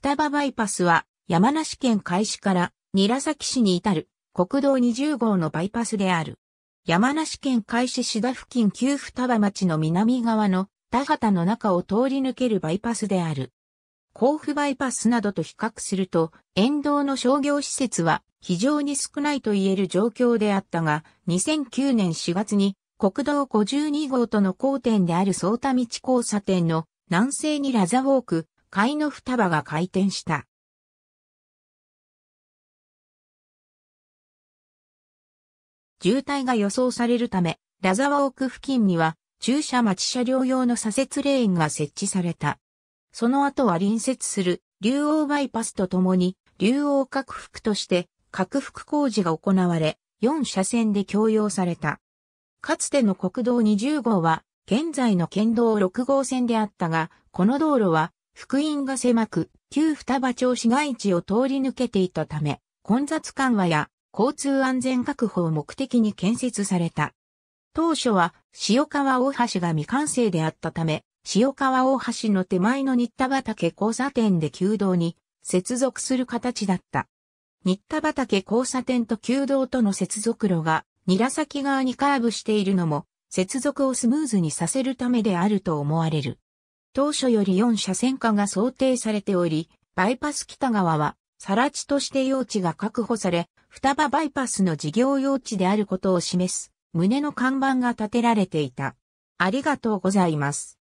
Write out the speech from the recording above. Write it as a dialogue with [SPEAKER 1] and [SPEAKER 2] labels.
[SPEAKER 1] 双葉バイパスは山梨県開始から韮崎市に至る国道20号のバイパスである。山梨県開始市田付近旧双葉町の南側の田畑の中を通り抜けるバイパスである。甲府バイパスなどと比較すると、沿道の商業施設は非常に少ないと言える状況であったが、2009年4月に国道52号との交点である相田道交差点の南西にラザウォーク、貝の双
[SPEAKER 2] 葉が回転した。
[SPEAKER 1] 渋滞が予想されるため、ラザワ奥付近には駐車待ち車両用の左折レーンが設置された。その後は隣接する竜王バイパスとともに竜王拡幅として拡幅工事が行われ、4車線で供用された。かつての国道20号は現在の県道6号線であったが、この道路は福音が狭く、旧双葉町市街地を通り抜けていたため、混雑緩和や交通安全確保を目的に建設された。当初は塩川大橋が未完成であったため、塩川大橋の手前の新田畑交差点で旧道に接続する形だった。新田畑交差点と旧道との接続路が韮崎側にカーブしているのも接続をスムーズにさせるためであると思われる。当初より4車線化が想定されており、バイパス北側は、更地として用地が確保され、双葉バイパスの事業用地であることを示す、胸の看板が建てられていた。
[SPEAKER 3] ありがとうございます。